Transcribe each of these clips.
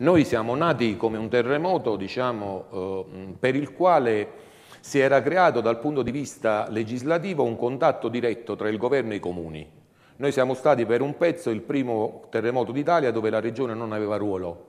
Noi siamo nati come un terremoto diciamo, eh, per il quale si era creato dal punto di vista legislativo un contatto diretto tra il governo e i comuni. Noi siamo stati per un pezzo il primo terremoto d'Italia dove la regione non aveva ruolo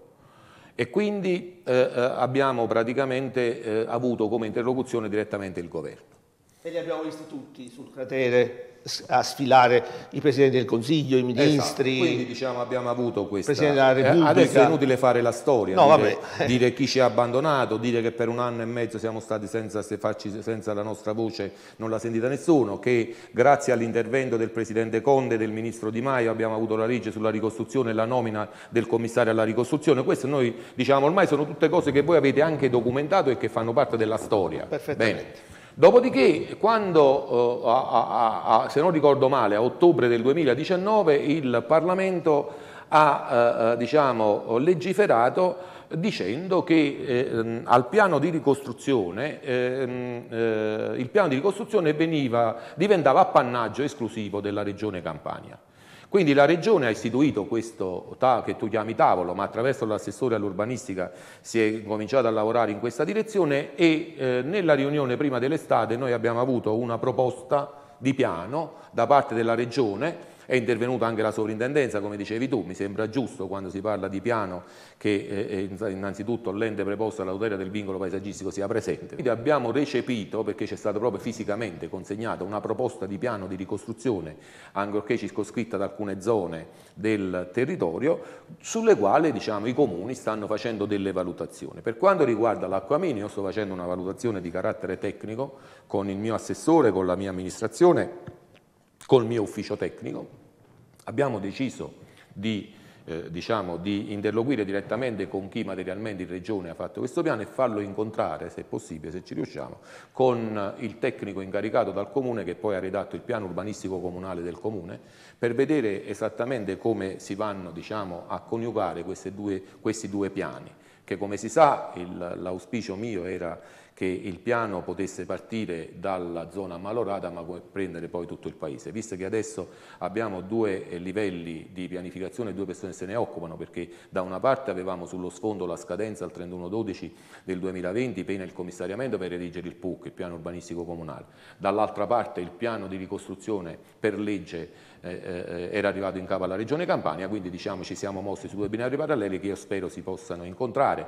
e quindi eh, eh abbiamo praticamente eh, avuto come interlocuzione direttamente il governo e li abbiamo visti tutti sul cratere a sfilare i presidenti del consiglio, i esatto. ministri. Esatto. Quindi diciamo abbiamo avuto questa. Presidente della eh, Repubblica. Adesso è inutile fare la storia, no, dire, dire, chi ci ha abbandonato, dire che per un anno e mezzo siamo stati senza, se farci, senza la nostra voce, non l'ha sentita nessuno, che grazie all'intervento del presidente Conde e del ministro Di Maio abbiamo avuto la legge sulla ricostruzione e la nomina del commissario alla ricostruzione. Queste noi diciamo ormai sono tutte cose che voi avete anche documentato e che fanno parte della storia. Perfettamente. Bene. Dopodiché, quando, eh, a, a, a, se non ricordo male, a ottobre del 2019 il Parlamento ha eh, eh, diciamo, legiferato dicendo che eh, al piano di ricostruzione eh, eh, il piano di ricostruzione veniva, diventava appannaggio esclusivo della regione Campania. Quindi la Regione ha istituito questo che tu chiami tavolo, ma attraverso l'assessore all'urbanistica si è cominciato a lavorare in questa direzione e eh, nella riunione prima dell'estate noi abbiamo avuto una proposta di piano da parte della Regione è intervenuta anche la sovrintendenza, come dicevi tu, mi sembra giusto quando si parla di piano che eh, eh innanzitutto l'ente preposto alla tutela del vincolo paesaggistico sia presente. Quindi abbiamo recepito, perché c'è stata proprio fisicamente consegnata una proposta di piano di ricostruzione, ancorché circoscritta da alcune zone del territorio, sulle quali diciamo, i comuni stanno facendo delle valutazioni. Per quanto riguarda l'acquamini, io sto facendo una valutazione di carattere tecnico con il mio assessore, con la mia amministrazione, col mio ufficio tecnico, Abbiamo deciso di, eh, diciamo, di interloquire direttamente con chi materialmente in Regione ha fatto questo piano e farlo incontrare, se possibile, se ci riusciamo, con il tecnico incaricato dal Comune che poi ha redatto il piano urbanistico comunale del Comune per vedere esattamente come si vanno diciamo, a coniugare due, questi due piani che come si sa l'auspicio mio era che il piano potesse partire dalla zona malorata ma prendere poi tutto il paese. Visto che adesso abbiamo due eh, livelli di pianificazione, due persone se ne occupano perché da una parte avevamo sullo sfondo la scadenza al 31-12 del 2020, pena il commissariamento per redigere il PUC, il piano urbanistico comunale, dall'altra parte il piano di ricostruzione per legge eh, eh, era arrivato in capo alla Regione Campania, quindi diciamo ci siamo mossi su due binari paralleli che io spero si possano incontrare.